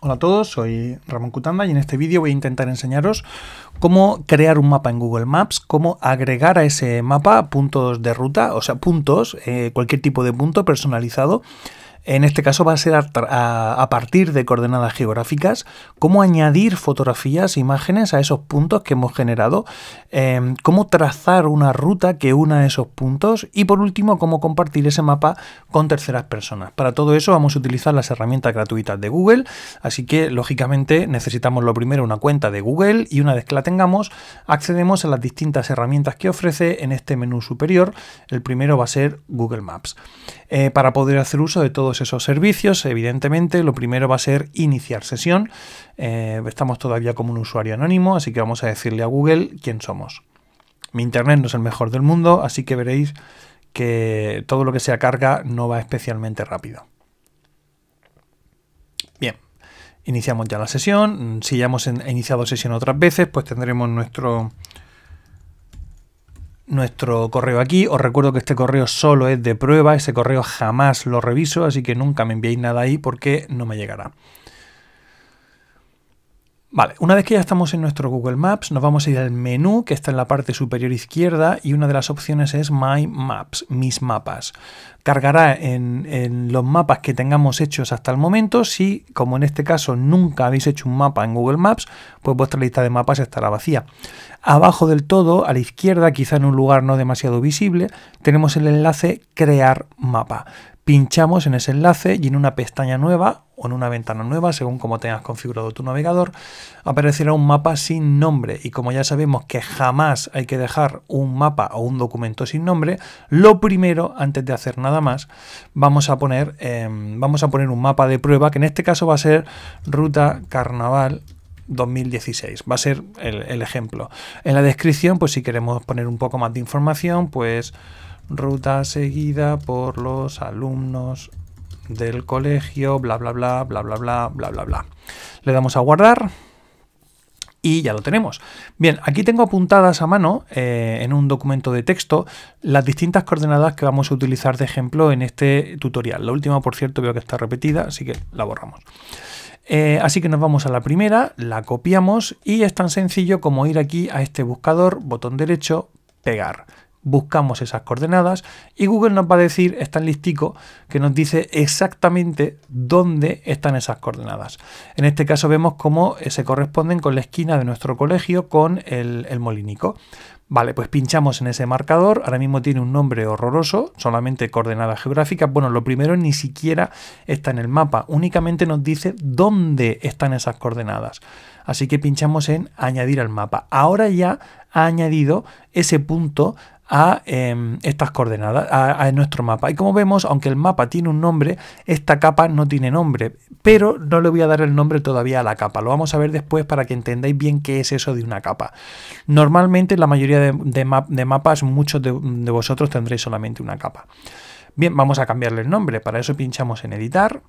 Hola a todos, soy Ramón Cutanda y en este vídeo voy a intentar enseñaros cómo crear un mapa en Google Maps, cómo agregar a ese mapa puntos de ruta, o sea, puntos, eh, cualquier tipo de punto personalizado en este caso va a ser a, partir de coordenadas geográficas, cómo añadir fotografías, imágenes a esos puntos que hemos generado, em, cómo trazar una ruta que una esos puntos y por último cómo compartir ese mapa con terceras personas. Para todo eso vamos a utilizar las herramientas gratuitas de Google, así que lógicamente necesitamos lo primero una cuenta de Google y una vez que la tengamos accedemos a las distintas herramientas que ofrece en este menú superior. El primero va a ser Google Maps. Eh, para poder hacer uso de todos esos servicios, evidentemente lo primero va a ser iniciar sesión. Eh, estamos todavía como un usuario anónimo, así que vamos a decirle a Google quién somos. Mi internet no es el mejor del mundo, así que veréis que todo lo que sea carga no va especialmente rápido. Bien, iniciamos ya la sesión. Si ya hemos iniciado sesión otras veces, pues tendremos nuestro nuestro correo aquí. Os recuerdo que este correo solo es de prueba, ese correo jamás lo reviso, así que nunca me enviéis nada ahí porque no me llegará. Vale, una vez que ya estamos en nuestro Google Maps, nos vamos a ir al menú que está en la parte superior izquierda y una de las opciones es My Maps, mis mapas. Cargará en, en, los mapas que tengamos hechos hasta el momento. Si, como en este caso, nunca habéis hecho un mapa en Google Maps, pues vuestra lista de mapas estará vacía. Abajo del todo, a la izquierda, quizá en un lugar no demasiado visible, tenemos el enlace Crear mapa. Pinchamos en ese enlace y en una pestaña nueva o en una ventana nueva, según como tengas configurado tu navegador, aparecerá un mapa sin nombre. Y como ya sabemos que jamás hay que dejar un mapa o un documento sin nombre, lo primero, antes de hacer nada más, vamos a poner, em, vamos a poner un mapa de prueba, que en este caso va a ser Ruta Carnaval 2016. Va a ser el, ejemplo. En la descripción, pues si queremos poner un poco más de información, pues ruta seguida por los alumnos del colegio, bla, bla, bla, bla, bla, bla, bla, bla, bla. Le damos a guardar y ya lo tenemos. Bien, aquí tengo apuntadas a mano eh, en un documento de texto las distintas coordenadas que vamos a utilizar de ejemplo en este tutorial. La última, por cierto, veo que está repetida, así que la borramos. Eh, así que nos vamos a la primera, la copiamos y es tan sencillo como ir aquí a este buscador, botón derecho, pegar. Buscamos esas coordenadas y Google nos va a decir, está tan listico, que nos dice exactamente dónde están esas coordenadas. En este caso vemos cómo eh, se corresponden con la esquina de nuestro colegio con el, el molinico. Vale, pues pinchamos en ese marcador, ahora mismo tiene un nombre horroroso, solamente coordenadas geográficas. Bueno, lo primero ni siquiera está en el mapa, únicamente nos dice dónde están esas coordenadas. Así que pinchamos en añadir al mapa. Ahora ya ha añadido ese punto a em, estas coordenadas, a, nuestro mapa. Y como vemos, aunque el mapa tiene un nombre, esta capa no tiene nombre, pero no le voy a dar el nombre todavía a la capa. Lo vamos a ver después para que entendáis bien qué es eso de una capa. Normalmente la mayoría de, mapas, muchos de, de vosotros tendréis solamente una capa. Bien, vamos a cambiarle el nombre. Para eso pinchamos en editar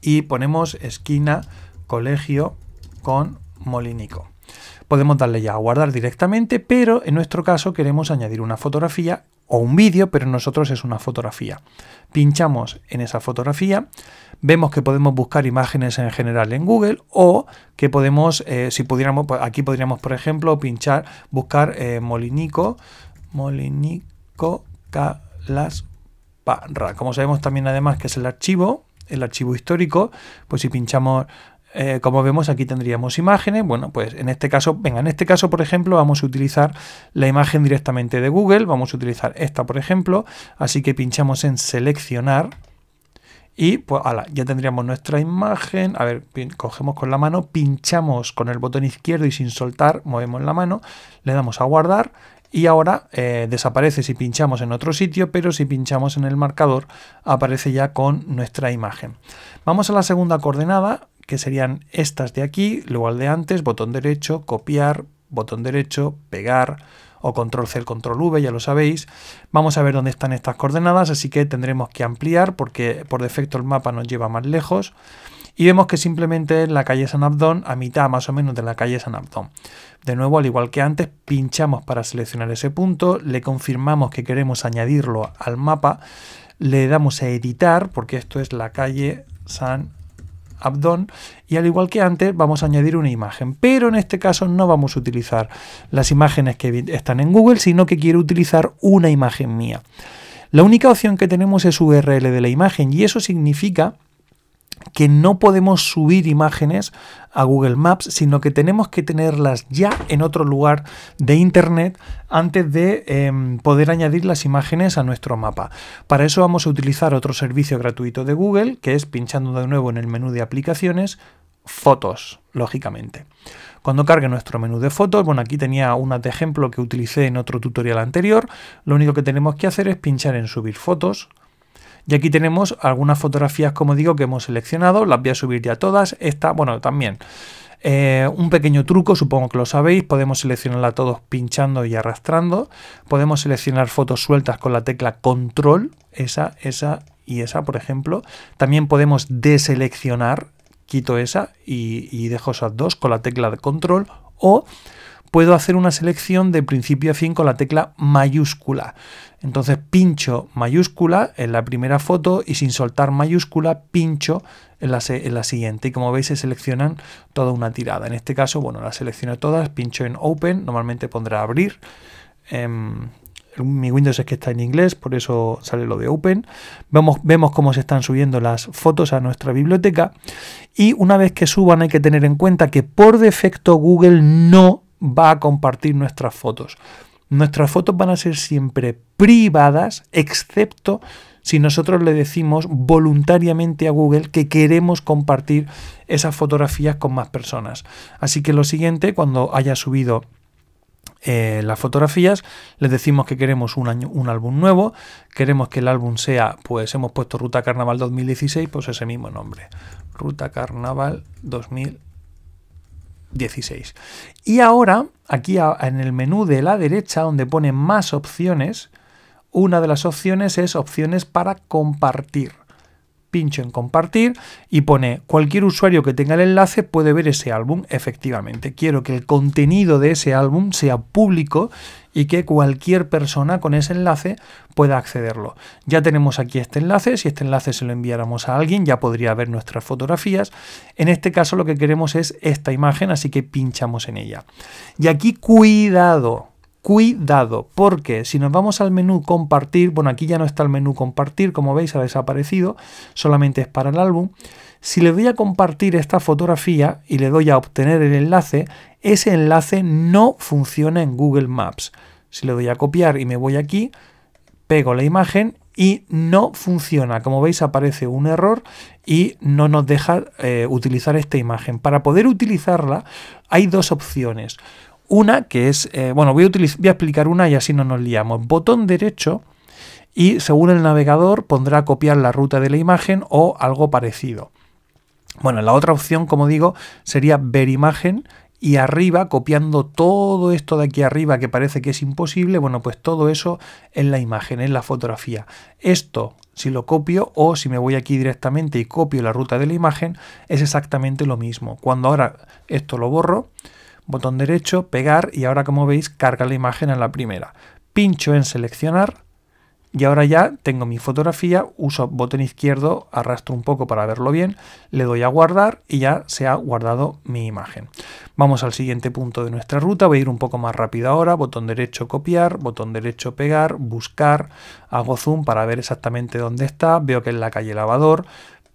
y ponemos esquina colegio con molinico podemos darle ya a guardar directamente, pero en nuestro caso queremos añadir una fotografía o un vídeo, pero nosotros es una fotografía. Pinchamos en esa fotografía, vemos que podemos buscar imágenes en general en Google o que podemos, eh, si pudiéramos, pues aquí podríamos, por ejemplo, pinchar, buscar eh, Molinico, Molinico Calasparra. Como sabemos también además que es el archivo, el archivo histórico, pues si pinchamos eh, como vemos aquí tendríamos imágenes, bueno, pues en este caso, venga, en este caso por ejemplo vamos a utilizar la imagen directamente de Google, vamos a utilizar esta por ejemplo, así que pinchamos en seleccionar y pues ya tendríamos nuestra imagen, a ver, cogemos con la mano, pinchamos con el botón izquierdo y sin soltar movemos la mano, le damos a guardar y ahora eh, desaparece si pinchamos en otro sitio, pero si pinchamos en el marcador aparece ya con nuestra imagen. Vamos a la segunda coordenada, que serían estas de aquí, luego al de antes, botón derecho, copiar, botón derecho, pegar o control C, control V, ya lo sabéis. Vamos a ver dónde están estas coordenadas, así que tendremos que ampliar porque por defecto el mapa nos lleva más lejos. Y vemos que simplemente es la calle San Abdón, a mitad más o menos de la calle San Abdón. De nuevo, al igual que antes, pinchamos para seleccionar ese punto, le confirmamos que queremos añadirlo al mapa, le damos a editar, porque esto es la calle San Abdon y al igual que antes vamos a añadir una imagen, pero en este caso no vamos a utilizar las imágenes que están en Google, sino que quiero utilizar una imagen mía. La única opción que tenemos es URL de la imagen y eso significa que no podemos subir imágenes a Google Maps, sino que tenemos que tenerlas ya en otro lugar de Internet antes de em, poder añadir las imágenes a nuestro mapa. Para eso vamos a utilizar otro servicio gratuito de Google, que es pinchando de nuevo en el menú de aplicaciones, fotos, lógicamente. Cuando cargue nuestro menú de fotos, bueno, aquí tenía una de ejemplo que utilicé en otro tutorial anterior, lo único que tenemos que hacer es pinchar en subir fotos, y aquí tenemos algunas fotografías, como digo, que hemos seleccionado. Las voy a subir ya todas. Esta, bueno, también. Eh, un pequeño truco, supongo que lo sabéis, podemos seleccionarla todos pinchando y arrastrando. Podemos seleccionar fotos sueltas con la tecla control, esa, esa y esa, por ejemplo. También podemos deseleccionar, quito esa y, y dejo esas dos con la tecla de control o puedo hacer una selección de principio a fin con la tecla mayúscula. Entonces pincho mayúscula en la primera foto y sin soltar mayúscula pincho en la, en la, siguiente. Y como veis se seleccionan toda una tirada. En este caso, bueno, las selecciono todas, pincho en Open, normalmente pondrá abrir. Em, mi Windows es que está en inglés, por eso sale lo de Open. Vemos, vemos cómo se están subiendo las fotos a nuestra biblioteca. Y una vez que suban hay que tener en cuenta que por defecto Google no va a compartir nuestras fotos. Nuestras fotos van a ser siempre privadas, excepto si nosotros le decimos voluntariamente a Google que queremos compartir esas fotografías con más personas. Así que lo siguiente, cuando haya subido eh, las fotografías, le decimos que queremos un, año, un álbum nuevo, queremos que el álbum sea, pues hemos puesto Ruta Carnaval 2016, pues ese mismo nombre, Ruta Carnaval 2016. 16. Y ahora, aquí en el menú de la derecha, donde pone más opciones, una de las opciones es opciones para compartir pincho en compartir y pone cualquier usuario que tenga el enlace puede ver ese álbum. Efectivamente, quiero que el contenido de ese álbum sea público y que cualquier persona con ese enlace pueda accederlo. Ya tenemos aquí este enlace, si este enlace se lo enviáramos a alguien ya podría ver nuestras fotografías. En este caso lo que queremos es esta imagen, así que pinchamos en ella. Y aquí cuidado, Cuidado, porque si nos vamos al menú compartir, bueno, aquí ya no está el menú compartir, como veis ha desaparecido, solamente es para el álbum. Si le doy a compartir esta fotografía y le doy a obtener el enlace, ese enlace no funciona en Google Maps. Si le doy a copiar y me voy aquí, pego la imagen y no funciona. Como veis aparece un error y no nos deja eh, utilizar esta imagen. Para poder utilizarla hay dos opciones. Una que es, eh, bueno, voy a, voy a explicar una y así no nos liamos. Botón derecho y según el navegador pondrá copiar la ruta de la imagen o algo parecido. Bueno, la otra opción, como digo, sería ver imagen y arriba, copiando todo esto de aquí arriba que parece que es imposible, bueno, pues todo eso en la imagen, en la fotografía. Esto, si lo copio o si me voy aquí directamente y copio la ruta de la imagen, es exactamente lo mismo. Cuando ahora esto lo borro, botón derecho, pegar y ahora como veis carga la imagen en la primera. Pincho en seleccionar y ahora ya tengo mi fotografía, uso botón izquierdo, arrastro un poco para verlo bien, le doy a guardar y ya se ha guardado mi imagen. Vamos al siguiente punto de nuestra ruta, voy a ir un poco más rápido ahora, botón derecho copiar, botón derecho pegar, buscar, hago zoom para ver exactamente dónde está, veo que es la calle Lavador,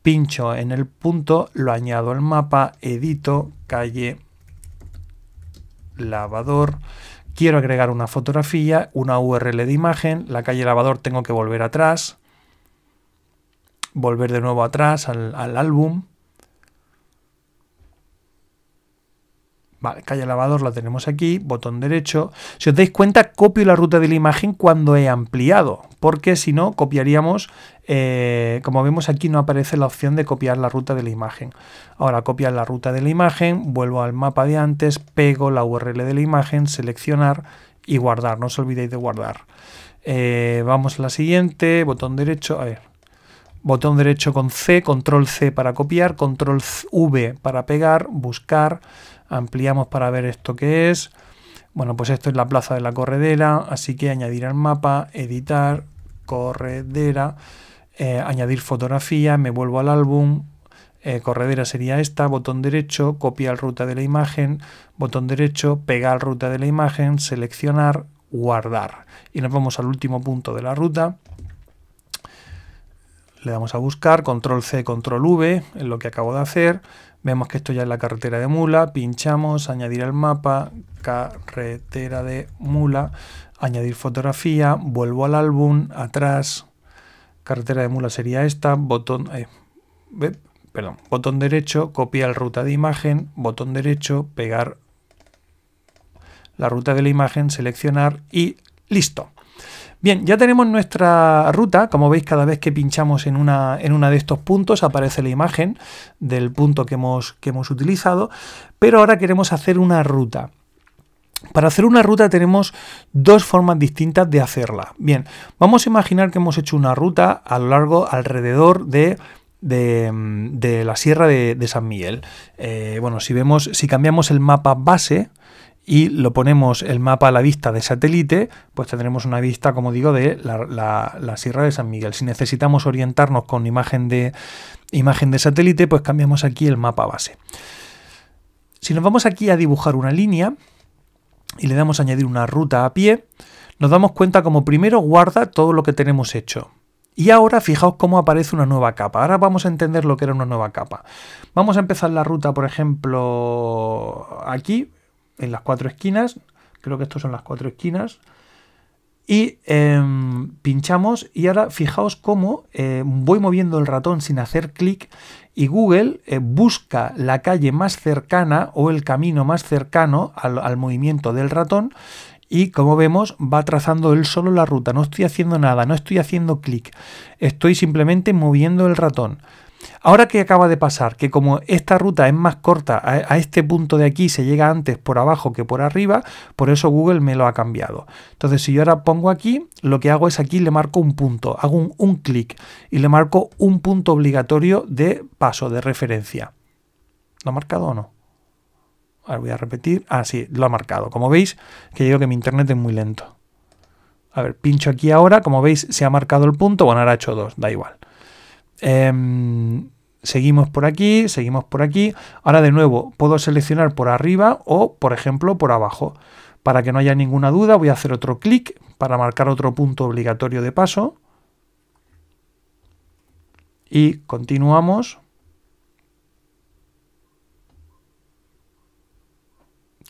pincho en el punto, lo añado al mapa, edito, calle lavador, quiero agregar una fotografía, una URL de imagen, la calle lavador tengo que volver atrás, volver de nuevo atrás al, álbum. Vale, calle lavador la tenemos aquí, botón derecho. Si os dais cuenta, copio la ruta de la imagen cuando he ampliado porque si no copiaríamos, eh, como vemos aquí no aparece la opción de copiar la ruta de la imagen. Ahora copiar la ruta de la imagen, vuelvo al mapa de antes, pego la URL de la imagen, seleccionar y guardar, no os olvidéis de guardar. Eh, vamos a la siguiente, botón derecho, a ver, botón derecho con C, control C para copiar, control V para pegar, buscar, ampliamos para ver esto que es, bueno, pues esto es la plaza de la corredera, así que añadir al mapa, editar, corredera, eh, añadir fotografía, me vuelvo al álbum, eh, corredera sería esta, botón derecho, copiar ruta de la imagen, botón derecho, pegar ruta de la imagen, seleccionar, guardar. Y nos vamos al último punto de la ruta. Le damos a buscar, control C, control V, en lo que acabo de hacer. Vemos que esto ya es la carretera de mula, pinchamos, añadir al mapa, carretera de mula, añadir fotografía, vuelvo al álbum, atrás, carretera de mula sería esta, botón, eh, perdón, botón derecho, copiar ruta de imagen, botón derecho, pegar la ruta de la imagen, seleccionar y listo. Bien, ya tenemos nuestra ruta. Como veis, cada vez que pinchamos en una, en una de estos puntos aparece la imagen del punto que hemos, que hemos utilizado. Pero ahora queremos hacer una ruta. Para hacer una ruta tenemos dos formas distintas de hacerla. Bien, vamos a imaginar que hemos hecho una ruta a lo largo, alrededor de la Sierra de, San Miguel. Eh, bueno, si vemos, si cambiamos el mapa base y lo ponemos el mapa a la vista de satélite, pues tendremos una vista, como digo, de la, Sierra de San Miguel. Si necesitamos orientarnos con imagen de, imagen de satélite, pues cambiamos aquí el mapa base. Si nos vamos aquí a dibujar una línea, y le damos a añadir una ruta a pie, nos damos cuenta como primero guarda todo lo que tenemos hecho. Y ahora fijaos cómo aparece una nueva capa. Ahora vamos a entender lo que era una nueva capa. Vamos a empezar la ruta, por ejemplo, aquí, en las cuatro esquinas. Creo que estos son las cuatro esquinas. Y em, pinchamos y ahora fijaos cómo em, voy moviendo el ratón sin hacer clic y Google eh, busca la calle más cercana o el camino más cercano al movimiento del ratón y como vemos va trazando él solo la ruta, no estoy haciendo nada, no estoy haciendo clic, estoy simplemente moviendo el ratón. Ahora que acaba de pasar, que como esta ruta es más corta, a, este punto de aquí se llega antes por abajo que por arriba, por eso Google me lo ha cambiado. Entonces, si yo ahora pongo aquí, lo que hago es aquí le marco un punto, hago un, clic y le marco un punto obligatorio de paso, de referencia. ¿Lo ha marcado o no? Ahora voy a repetir. Ah, sí, lo ha marcado. Como veis, que digo que mi internet es muy lento. A ver, pincho aquí ahora. Como veis, se ha marcado el punto. Bueno, ahora ha hecho dos, da igual. Em, seguimos por aquí, seguimos por aquí. Ahora de nuevo, puedo seleccionar por arriba o, por ejemplo, por abajo. Para que no haya ninguna duda, voy a hacer otro clic para marcar otro punto obligatorio de paso. Y continuamos.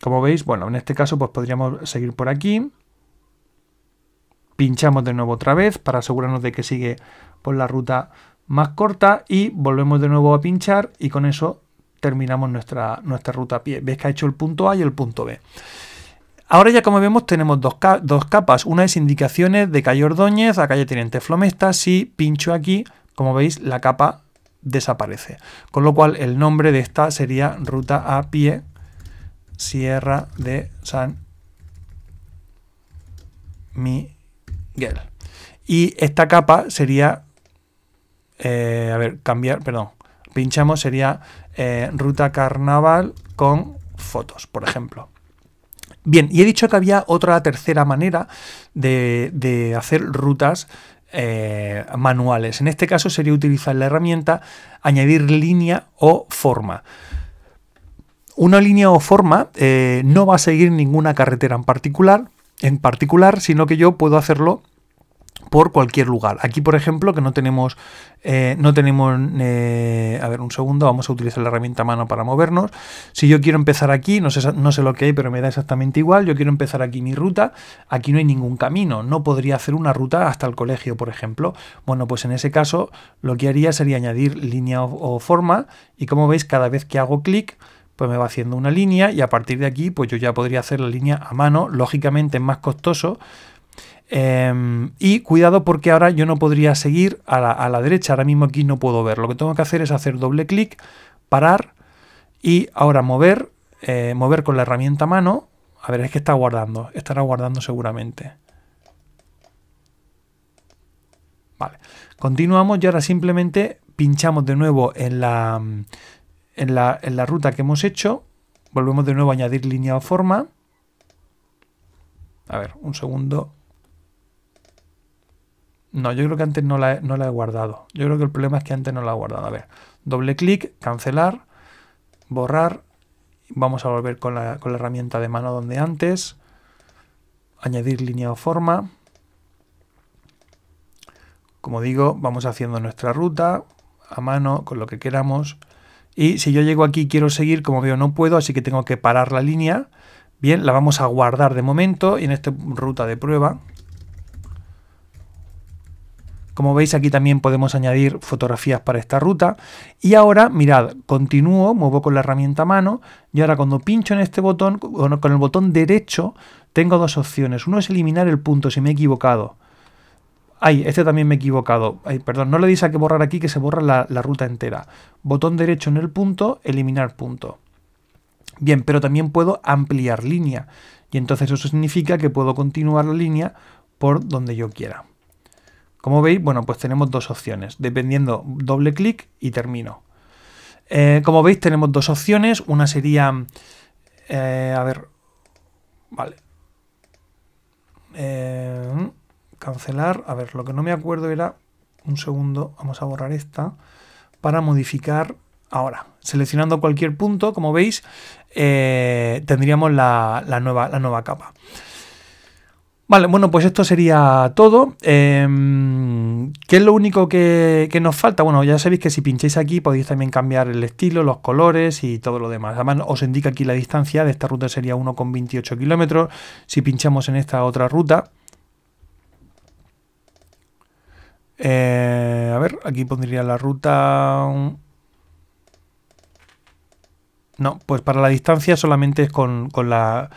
Como veis, bueno, en este caso pues podríamos seguir por aquí. Pinchamos de nuevo otra vez para asegurarnos de que sigue por la ruta más corta y volvemos de nuevo a pinchar y con eso terminamos nuestra, nuestra ruta a pie. Ves que ha hecho el punto A y el punto B. Ahora ya como vemos tenemos dos, capas. Una es indicaciones de calle Ordóñez a calle Teniente Flomesta. Si pincho aquí, como veis, la capa desaparece. Con lo cual el nombre de esta sería ruta a pie Sierra de San Miguel. Y esta capa sería eh, a ver, cambiar, perdón, pinchamos sería eh, ruta carnaval con fotos, por ejemplo. Bien, y he dicho que había otra tercera manera de, hacer rutas eh, manuales. En este caso sería utilizar la herramienta añadir línea o forma. Una línea o forma no va a seguir ninguna carretera en particular, en particular, sino que yo puedo hacerlo por cualquier lugar. Aquí, por ejemplo, que no tenemos, eh, no tenemos, eh, a ver, un segundo, vamos a utilizar la herramienta mano para movernos. Si yo quiero empezar aquí, no sé, no sé lo que hay, pero me da exactamente igual, yo quiero empezar aquí mi ruta, aquí no hay ningún camino, no podría hacer una ruta hasta el colegio, por ejemplo. Bueno, pues en ese caso lo que haría sería añadir línea o, o forma y como veis, cada vez que hago clic, pues me va haciendo una línea y a partir de aquí pues yo ya podría hacer la línea a mano, lógicamente es más costoso, Em, y cuidado porque ahora yo no podría seguir a la, derecha, ahora mismo aquí no puedo ver. Lo que tengo que hacer es hacer doble clic, parar y ahora mover, eh, mover con la herramienta mano. A ver, es que está guardando, estará guardando seguramente. Vale, continuamos y ahora simplemente pinchamos de nuevo en la, en la, en la ruta que hemos hecho. Volvemos de nuevo a añadir línea o forma. A ver, un segundo. No, yo creo que antes no la, he, no la he guardado. Yo creo que el problema es que antes no la he guardado. A ver, doble clic, cancelar, borrar. Vamos a volver con la, herramienta de mano donde antes. Añadir línea o forma. Como digo, vamos haciendo nuestra ruta a mano, con lo que queramos. Y si yo llego aquí quiero seguir, como veo no puedo, así que tengo que parar la línea. Bien, la vamos a guardar de momento y en esta ruta de prueba como veis aquí también podemos añadir fotografías para esta ruta. Y ahora, mirad, continúo, muevo con la herramienta mano y ahora cuando pincho en este botón, con el botón derecho, tengo dos opciones. Uno es eliminar el punto si me he equivocado. Ay, este también me he equivocado. perdón, no le dice a que borrar aquí que se borra la ruta entera. Botón derecho en el punto, eliminar punto. Bien, pero también puedo ampliar línea. Y entonces eso significa que puedo continuar la línea por donde yo quiera. Como veis, bueno, pues tenemos dos opciones, dependiendo doble clic y termino. Eh, como veis, tenemos dos opciones, una sería, eh, a ver, vale, eh, cancelar, a ver, lo que no me acuerdo era, un segundo, vamos a borrar esta, para modificar ahora. Seleccionando cualquier punto, como veis, tendríamos nueva, la nueva capa. Vale, bueno, pues esto sería todo. Em, ¿Qué es lo único que, nos falta? Bueno, ya sabéis que si pincháis aquí podéis también cambiar el estilo, los colores y todo lo demás. Además, os indica aquí la distancia. De esta ruta sería 1,28 kilómetros. Si pinchamos en esta otra ruta... Eh, a ver, aquí pondría la ruta... No, pues para la distancia solamente es con la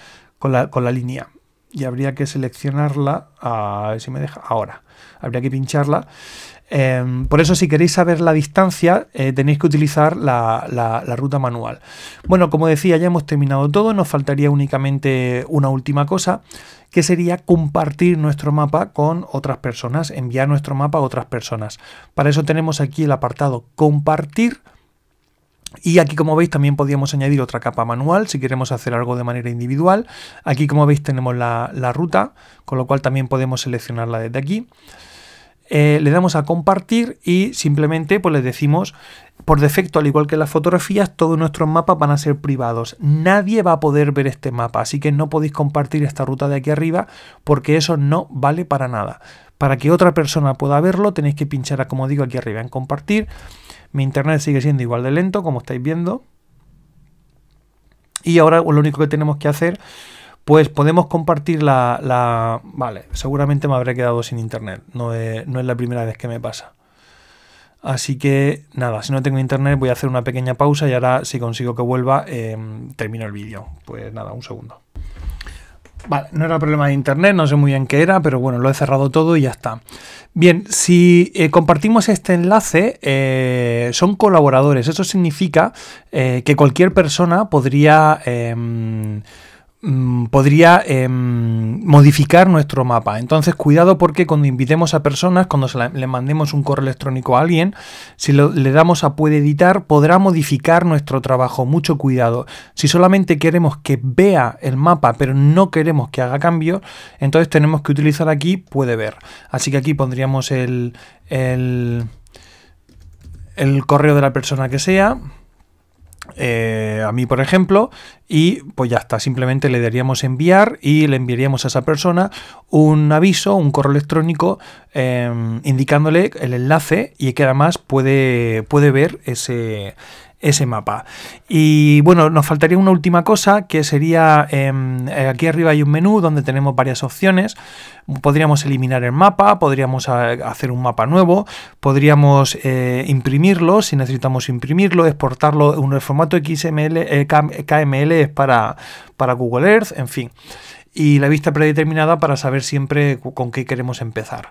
línea y habría que seleccionarla, a ver si me deja, ahora, habría que pincharla. Em, por eso si queréis saber la distancia eh, tenéis que utilizar la, la, ruta manual. Bueno, como decía, ya hemos terminado todo, nos faltaría únicamente una última cosa, que sería compartir nuestro mapa con otras personas, enviar nuestro mapa a otras personas. Para eso tenemos aquí el apartado compartir y aquí como veis también podríamos añadir otra capa manual si queremos hacer algo de manera individual. Aquí como veis tenemos la, ruta, con lo cual también podemos seleccionarla desde aquí. Eh, le damos a compartir y simplemente pues les decimos por defecto al igual que las fotografías todos nuestros mapas van a ser privados nadie va a poder ver este mapa así que no podéis compartir esta ruta de aquí arriba porque eso no vale para nada para que otra persona pueda verlo tenéis que pinchar como digo aquí arriba en compartir mi internet sigue siendo igual de lento, como estáis viendo. Y ahora lo único que tenemos que hacer, pues podemos compartir la... Vale, seguramente me habré quedado sin internet. No es, la primera vez que me pasa. Así que nada, si no tengo internet voy a hacer una pequeña pausa y ahora si consigo que vuelva em, termino el vídeo. Pues nada, un segundo. Vale, no era problema de internet, no sé muy bien qué era, pero bueno, lo he cerrado todo y ya está. Bien, si eh, compartimos este enlace, eh, son colaboradores. Eso significa eh, que cualquier persona podría em, Mm, podría em, modificar nuestro mapa. Entonces, cuidado porque cuando invitemos a personas, cuando le mandemos un correo electrónico a alguien, si le damos a puede editar, podrá modificar nuestro trabajo. Mucho cuidado. Si solamente queremos que vea el mapa, pero no queremos que haga cambios, entonces tenemos que utilizar aquí puede ver. Así que aquí pondríamos el, el correo de la persona que sea eh, a mí, por ejemplo, y pues ya está, simplemente le daríamos enviar y le enviaríamos a esa persona un aviso, un correo electrónico em, indicándole el enlace y que además puede, puede ver ese, ese mapa. Y bueno, nos faltaría una última cosa que sería, em, eh, aquí arriba hay un menú donde tenemos varias opciones. Podríamos eliminar el mapa, podríamos hacer un mapa nuevo, podríamos eh, imprimirlo, si necesitamos imprimirlo, exportarlo en el formato XML, eh, KML es para, para Google Earth, en fin. Y la vista predeterminada para saber siempre con qué queremos empezar.